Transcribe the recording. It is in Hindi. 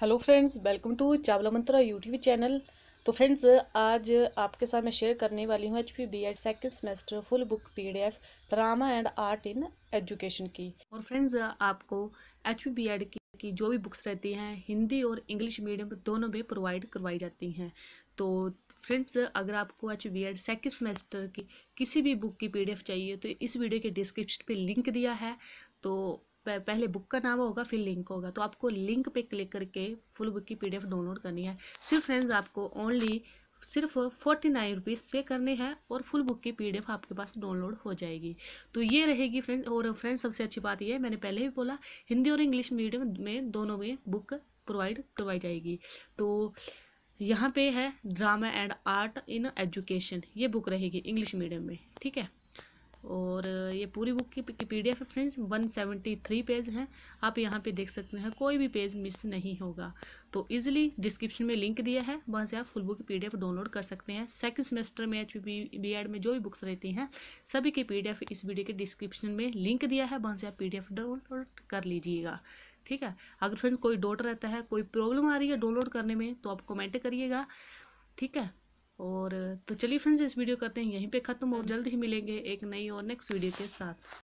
Hello friends welcome to Chawla Mantra YouTube channel तो फ्रेंड्स आज आपके साथ मैं शेयर करने वाली हूँ H P B Ed second semester full book PDF drama and art in education की और फ्रेंड्स आपको एच पी बी एड की, की जो भी बुक्स रहती हैं हिंदी और इंग्लिश मीडियम दोनों में प्रोवाइड करवाई जाती हैं तो फ्रेंड्स अगर आपको H B Ed second semester की किसी भी बुक की एफ़ चाहिए तो इस वीडियो के डिस्क्रिप्शन पर लिंक दिया है तो पहले बुक का नाम होगा फिर लिंक होगा तो आपको लिंक पे क्लिक करके फुल बुक की पीडीएफ डाउनलोड करनी है सिर्फ फ्रेंड्स आपको ओनली सिर्फ फोर्टी नाइन रुपीज़ पे करने हैं और फुल बुक की पीडीएफ आपके पास डाउनलोड हो जाएगी तो ये रहेगी फ्रेंड्स और फ्रेंड्स सबसे अच्छी बात यह है मैंने पहले भी बोला हिंदी और इंग्लिश मीडियम में दोनों में बुक प्रोवाइड करवाई जाएगी तो यहाँ पे है drama and art in education ये बुक रहेगी इंग्लिश मीडियम में ठीक है और ये पूरी बुक की पी डी एफ है फ्रेंड्स 173 पेज हैं आप यहाँ पे देख सकते हैं कोई भी पेज मिस नहीं होगा तो इजीली डिस्क्रिप्शन में लिंक दिया है वहाँ से आप फुल बुक की पी डी एफ डाउनलोड कर सकते हैं सेकंड सेमेस्टर में एच बी एड में जो भी बुक्स रहती हैं सभी की पी डी एफ इस वीडियो के डिस्क्रिप्शन में लिंक दिया है वहाँ से आप पी डी एफ डाउनलोड कर लीजिएगा ठीक है अगर फ्रेंड्स कोई डाउट रहता है कोई प्रॉब्लम आ रही है डाउनलोड करने में तो आप कमेंट करिएगा ठीक है और तो चलिए फ्रेंड्स इस वीडियो करते हैं यहीं पे ख़त्म और हम्म। जल्द ही मिलेंगे एक नई और नेक्स्ट वीडियो के साथ